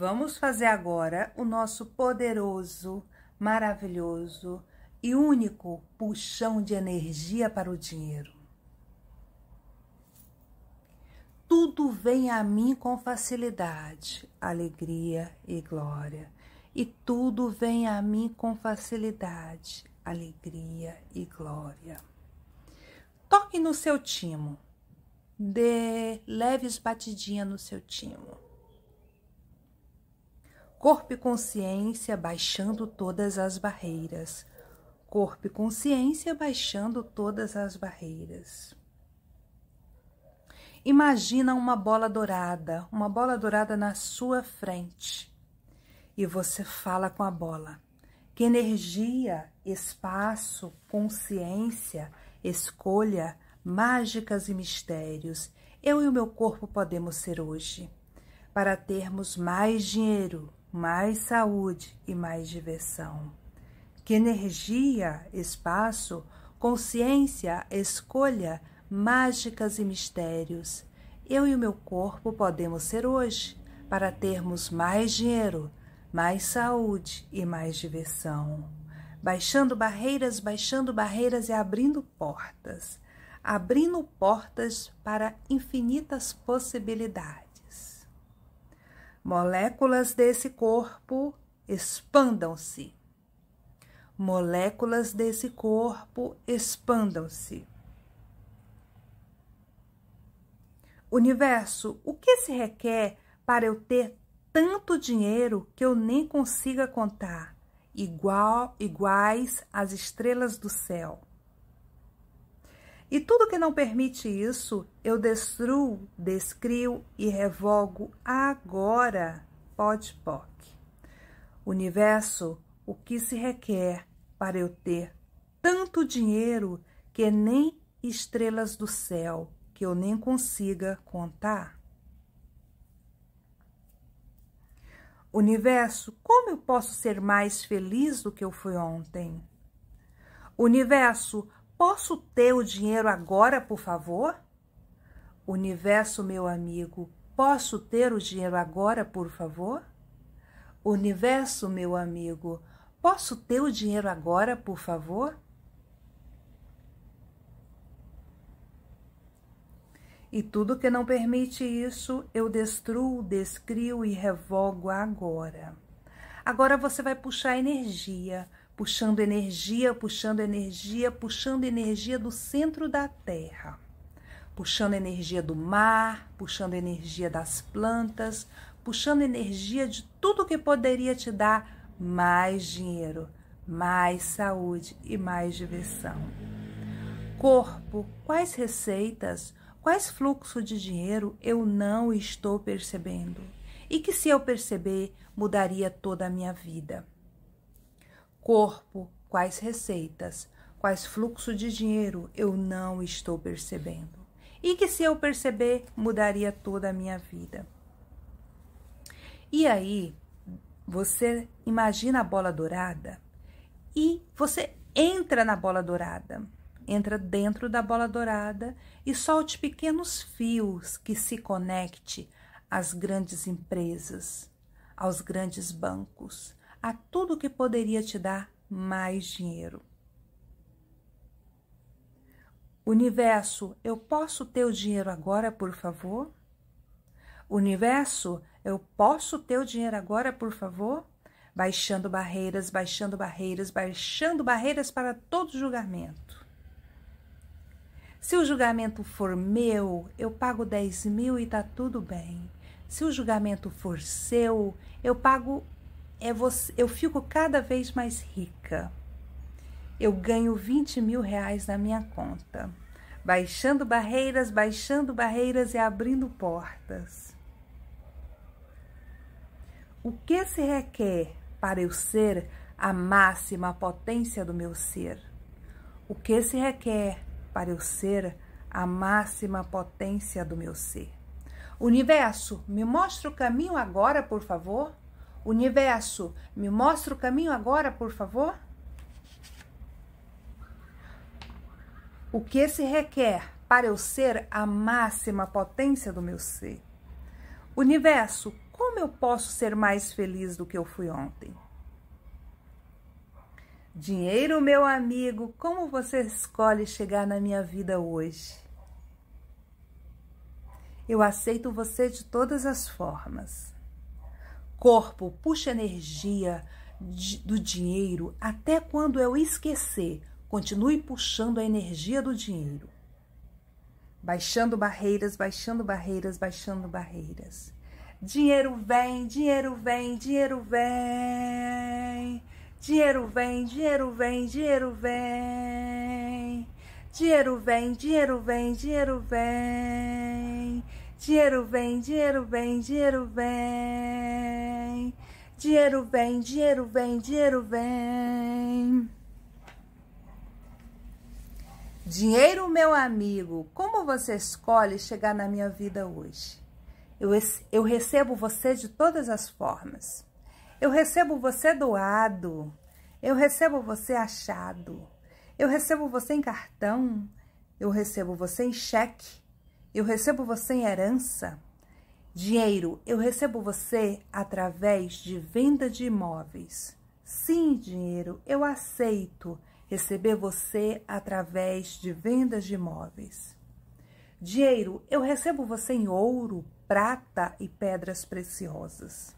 Vamos fazer agora o nosso poderoso, maravilhoso e único puxão de energia para o dinheiro. Tudo vem a mim com facilidade, alegria e glória. E tudo vem a mim com facilidade, alegria e glória. Toque no seu timo. Dê leves batidinhas no seu timo Corpo e consciência baixando todas as barreiras. Corpo e consciência baixando todas as barreiras. Imagina uma bola dourada, uma bola dourada na sua frente. E você fala com a bola. Que energia, espaço, consciência, escolha, mágicas e mistérios eu e o meu corpo podemos ser hoje? Para termos mais dinheiro, mais saúde e mais diversão. Que energia, espaço, consciência, escolha, mágicas e mistérios eu e o meu corpo podemos ser hoje para termos mais dinheiro, mais saúde e mais diversão. Baixando barreiras, baixando barreiras e abrindo portas abrindo portas para infinitas possibilidades. Moléculas desse corpo expandam-se. Moléculas desse corpo expandam-se. Universo, o que se requer para eu ter tanto dinheiro que eu nem consiga contar, igual iguais às estrelas do céu? E tudo que não permite isso, eu destruo, descrio e revogo agora. Podpoc. Universo, o que se requer para eu ter tanto dinheiro que nem estrelas do céu que eu nem consiga contar? Universo, como eu posso ser mais feliz do que eu fui ontem? Universo, Posso ter o dinheiro agora, por favor? Universo, meu amigo, posso ter o dinheiro agora, por favor? Universo, meu amigo, posso ter o dinheiro agora, por favor? E tudo que não permite isso, eu destruo, descrio e revogo agora. Agora você vai puxar energia puxando energia, puxando energia, puxando energia do centro da terra, puxando energia do mar, puxando energia das plantas, puxando energia de tudo que poderia te dar mais dinheiro, mais saúde e mais diversão. Corpo, quais receitas, quais fluxo de dinheiro eu não estou percebendo? E que se eu perceber, mudaria toda a minha vida corpo, quais receitas, quais fluxo de dinheiro eu não estou percebendo. E que se eu perceber, mudaria toda a minha vida. E aí, você imagina a bola dourada e você entra na bola dourada, entra dentro da bola dourada e solte pequenos fios que se conecte às grandes empresas, aos grandes bancos, a tudo que poderia te dar mais dinheiro. Universo, eu posso ter o dinheiro agora, por favor? Universo, eu posso ter o dinheiro agora, por favor? Baixando barreiras, baixando barreiras, baixando barreiras para todo julgamento. Se o julgamento for meu, eu pago 10 mil e está tudo bem. Se o julgamento for seu, eu pago é você, eu fico cada vez mais rica. Eu ganho 20 mil reais na minha conta, baixando barreiras, baixando barreiras e abrindo portas. O que se requer para eu ser a máxima potência do meu ser? O que se requer para eu ser a máxima potência do meu ser? Universo, me mostra o caminho agora, por favor. Universo, me mostra o caminho agora, por favor? O que se requer para eu ser a máxima potência do meu ser? Universo, como eu posso ser mais feliz do que eu fui ontem? Dinheiro, meu amigo, como você escolhe chegar na minha vida hoje? Eu aceito você de todas as formas corpo puxa energia do dinheiro até quando eu esquecer. Continue puxando a energia do dinheiro. Baixando barreiras, baixando barreiras, baixando barreiras. Dinheiro vem, dinheiro vem, dinheiro vem. Dinheiro vem, dinheiro vem, dinheiro vem. Dinheiro vem, dinheiro vem, dinheiro vem. Dinheiro vem Dinheiro vem, dinheiro vem, dinheiro vem. Dinheiro vem, dinheiro vem, dinheiro vem. Dinheiro, meu amigo, como você escolhe chegar na minha vida hoje? Eu, eu recebo você de todas as formas. Eu recebo você doado. Eu recebo você achado. Eu recebo você em cartão. Eu recebo você em cheque eu recebo você em herança. Dinheiro, eu recebo você através de venda de imóveis. Sim, dinheiro, eu aceito receber você através de vendas de imóveis. Dinheiro, eu recebo você em ouro, prata e pedras preciosas.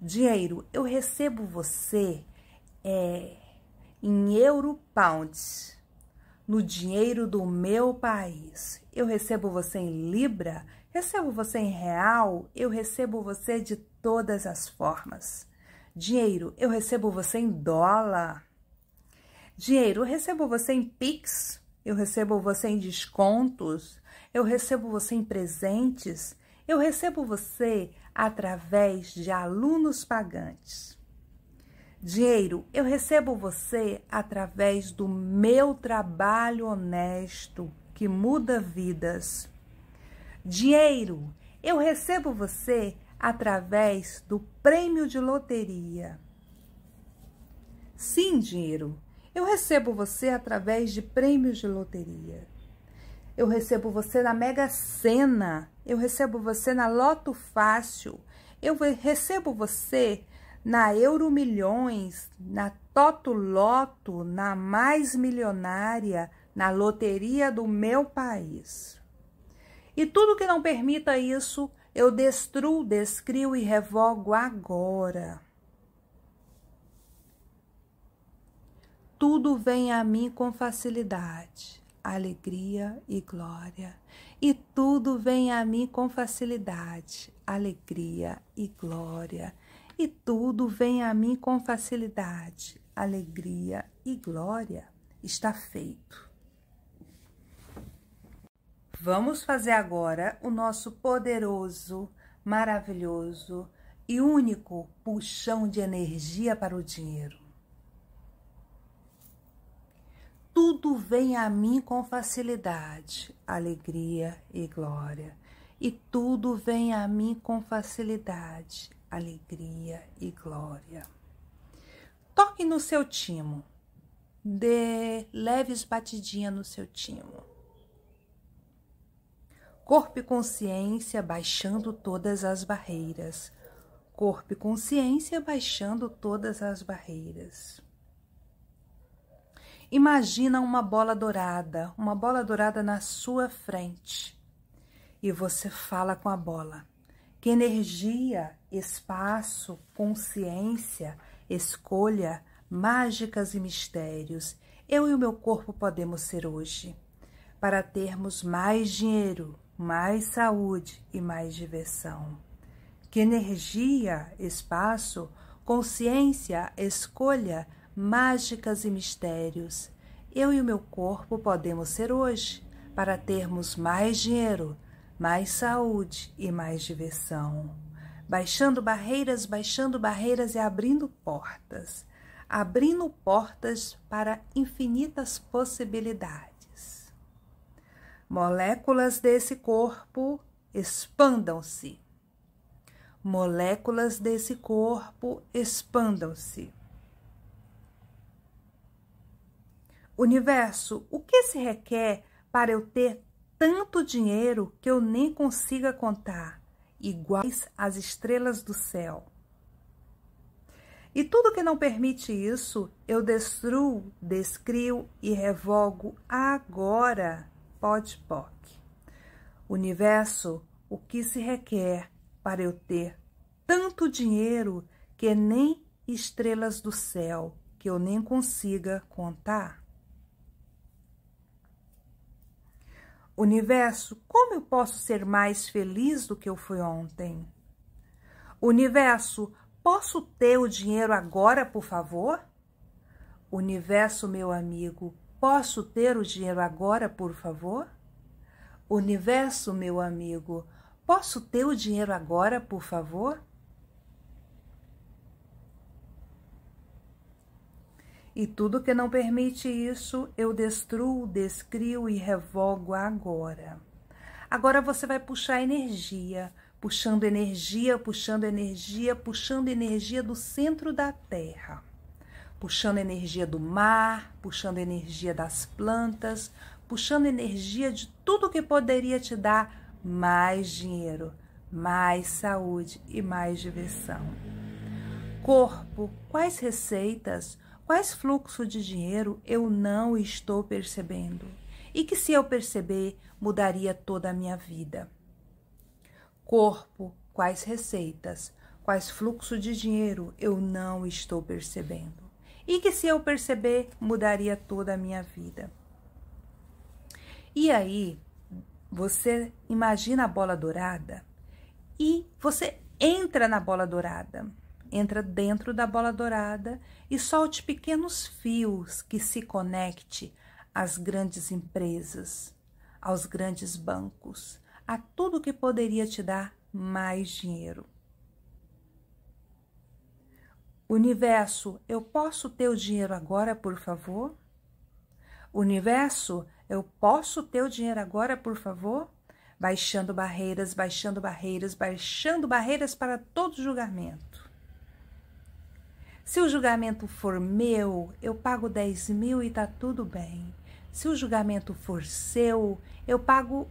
Dinheiro, eu recebo você é, em euro pounds no dinheiro do meu país. Eu recebo você em libra, recebo você em real, eu recebo você de todas as formas. Dinheiro, eu recebo você em dólar. Dinheiro, eu recebo você em Pix, eu recebo você em descontos, eu recebo você em presentes, eu recebo você através de alunos pagantes. Dinheiro, eu recebo você através do meu trabalho honesto que muda vidas. Dinheiro, eu recebo você através do prêmio de loteria. Sim, dinheiro, eu recebo você através de prêmios de loteria. Eu recebo você na Mega Sena. Eu recebo você na Loto Fácil. Eu recebo você na Euro Milhões, na Toto Loto, na Mais Milionária, na Loteria do meu país. E tudo que não permita isso, eu destruo, descrio e revogo agora. Tudo vem a mim com facilidade, alegria e glória. E tudo vem a mim com facilidade, alegria e glória e tudo vem a mim com facilidade, alegria e glória. Está feito. Vamos fazer agora o nosso poderoso, maravilhoso e único puxão de energia para o dinheiro. Tudo vem a mim com facilidade, alegria e glória. E tudo vem a mim com facilidade, alegria e glória. Toque no seu timo, dê leves batidinhas no seu timo. Corpo e consciência baixando todas as barreiras. Corpo e consciência baixando todas as barreiras. Imagina uma bola dourada, uma bola dourada na sua frente. E você fala com a bola que energia, espaço, consciência, escolha, mágicas e mistérios eu e o meu corpo podemos ser hoje para termos mais dinheiro, mais saúde e mais diversão. Que energia, espaço, consciência, escolha, mágicas e mistérios eu e o meu corpo podemos ser hoje para termos mais dinheiro, mais saúde e mais diversão, baixando barreiras, baixando barreiras e abrindo portas, abrindo portas para infinitas possibilidades. Moléculas desse corpo expandam-se. Moléculas desse corpo expandam-se. Universo, o que se requer para eu ter tanto dinheiro que eu nem consiga contar, iguais às estrelas do céu. E tudo que não permite isso, eu destruo, descrio e revogo agora, podpoc. Universo, o que se requer para eu ter tanto dinheiro que nem estrelas do céu que eu nem consiga contar? Universo, como eu posso ser mais feliz do que eu fui ontem? Universo, posso ter o dinheiro agora, por favor? Universo, meu amigo, posso ter o dinheiro agora, por favor? Universo, meu amigo, posso ter o dinheiro agora, por favor? E tudo que não permite isso, eu destruo, descrio e revogo agora. Agora você vai puxar energia, puxando energia, puxando energia, puxando energia do centro da terra, puxando energia do mar, puxando energia das plantas, puxando energia de tudo que poderia te dar mais dinheiro, mais saúde e mais diversão. Corpo, quais receitas? Quais fluxos de dinheiro eu não estou percebendo? E que, se eu perceber, mudaria toda a minha vida? Corpo, quais receitas, quais fluxos de dinheiro eu não estou percebendo? E que, se eu perceber, mudaria toda a minha vida? E aí, você imagina a bola dourada e você entra na bola dourada entra dentro da bola dourada e solte pequenos fios que se conecte às grandes empresas, aos grandes bancos, a tudo que poderia te dar mais dinheiro. Universo, eu posso ter o dinheiro agora, por favor? Universo, eu posso ter o dinheiro agora, por favor? Baixando barreiras, baixando barreiras, baixando barreiras para todo julgamento. Se o julgamento for meu, eu pago 10 mil e tá tudo bem. Se o julgamento for seu, eu pago.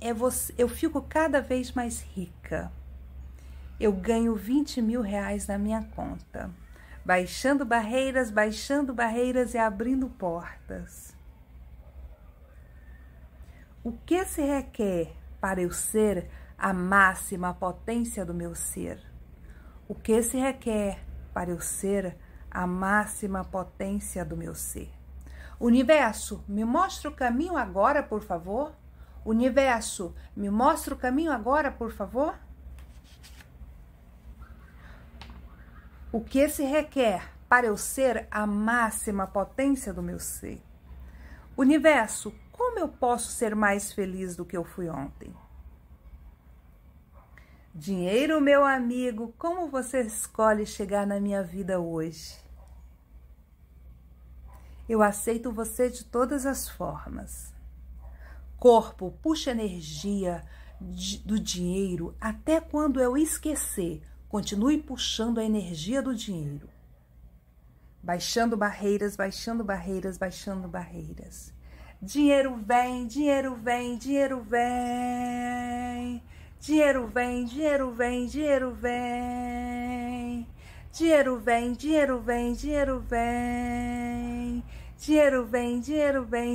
É você, eu fico cada vez mais rica. Eu ganho 20 mil reais na minha conta. Baixando barreiras, baixando barreiras e abrindo portas. O que se requer para eu ser a máxima potência do meu ser? O que se requer para eu ser a máxima potência do meu ser. Universo, me mostra o caminho agora, por favor. Universo, me mostra o caminho agora, por favor. O que se requer para eu ser a máxima potência do meu ser? Universo, como eu posso ser mais feliz do que eu fui ontem? Dinheiro, meu amigo, como você escolhe chegar na minha vida hoje? Eu aceito você de todas as formas. Corpo, puxa energia do dinheiro até quando eu esquecer. Continue puxando a energia do dinheiro. Baixando barreiras, baixando barreiras, baixando barreiras. Dinheiro vem, dinheiro vem, dinheiro vem. Dinheiro vem, dinheiro vem, dinheiro vem. Dinheiro vem, dinheiro vem, dinheiro vem. Dinheiro vem, dinheiro vem,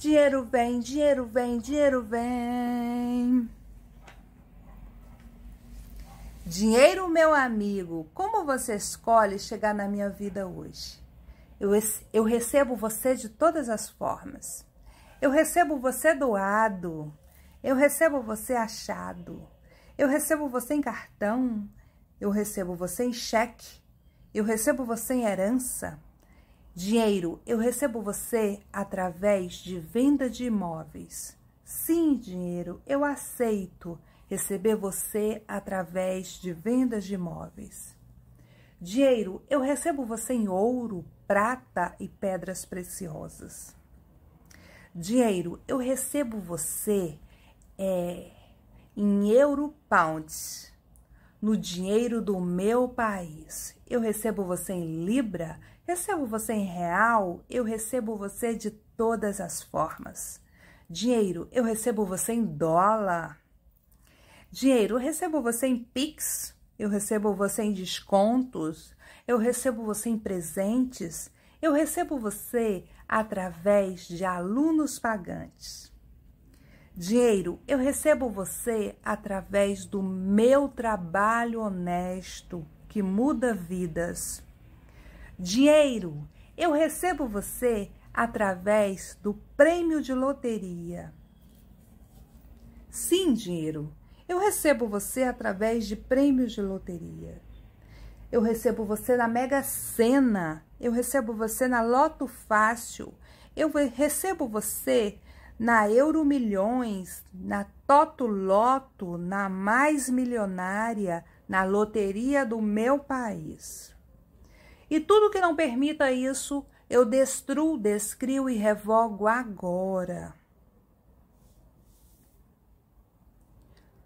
dinheiro vem. Dinheiro vem, dinheiro vem, dinheiro vem. Dinheiro, meu amigo, como você escolhe chegar na minha vida hoje? Eu, eu recebo você de todas as formas. Eu recebo você doado. Eu recebo você achado. Eu recebo você em cartão. Eu recebo você em cheque. Eu recebo você em herança. Dinheiro, eu recebo você através de venda de imóveis. Sim, dinheiro, eu aceito receber você através de vendas de imóveis. Dinheiro, eu recebo você em ouro, prata e pedras preciosas. Dinheiro, eu recebo você é, em euro pound, no dinheiro do meu país. Eu recebo você em libra, recebo você em real, eu recebo você de todas as formas. Dinheiro, eu recebo você em dólar. Dinheiro, eu recebo você em Pix, eu recebo você em descontos, eu recebo você em presentes, eu recebo você através de alunos pagantes. Dinheiro, eu recebo você através do meu trabalho honesto que muda vidas. Dinheiro, eu recebo você através do prêmio de loteria. Sim, dinheiro, eu recebo você através de prêmios de loteria eu recebo você na Mega Sena, eu recebo você na Loto Fácil, eu recebo você na Euro Milhões, na Toto Loto, na Mais Milionária, na loteria do meu país. E tudo que não permita isso, eu destruo, descrio e revogo agora.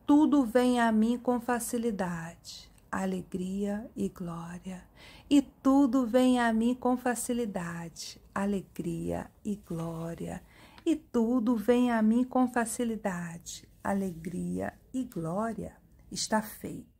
Tudo vem a mim com facilidade alegria e glória. E tudo vem a mim com facilidade, alegria e glória. E tudo vem a mim com facilidade, alegria e glória. Está feito.